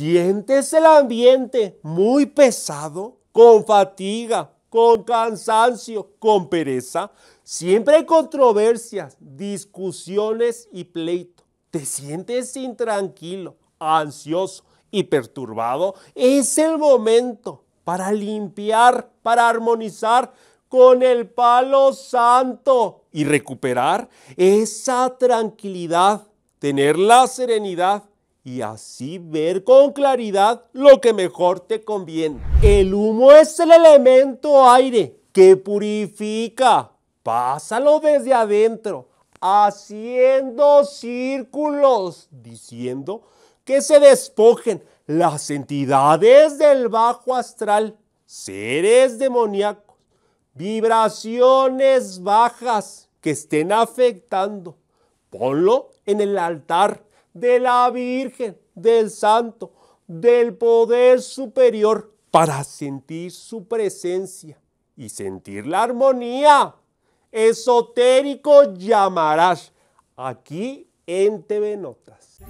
Sientes el ambiente muy pesado, con fatiga, con cansancio, con pereza. Siempre hay controversias, discusiones y pleito. Te sientes intranquilo, ansioso y perturbado. Es el momento para limpiar, para armonizar con el palo santo y recuperar esa tranquilidad, tener la serenidad y así ver con claridad lo que mejor te conviene. El humo es el elemento aire que purifica. Pásalo desde adentro, haciendo círculos, diciendo que se despojen las entidades del bajo astral, seres demoníacos, vibraciones bajas que estén afectando. Ponlo en el altar de la Virgen, del Santo, del poder superior, para sentir su presencia y sentir la armonía. Esotérico llamarás aquí en TV Notas.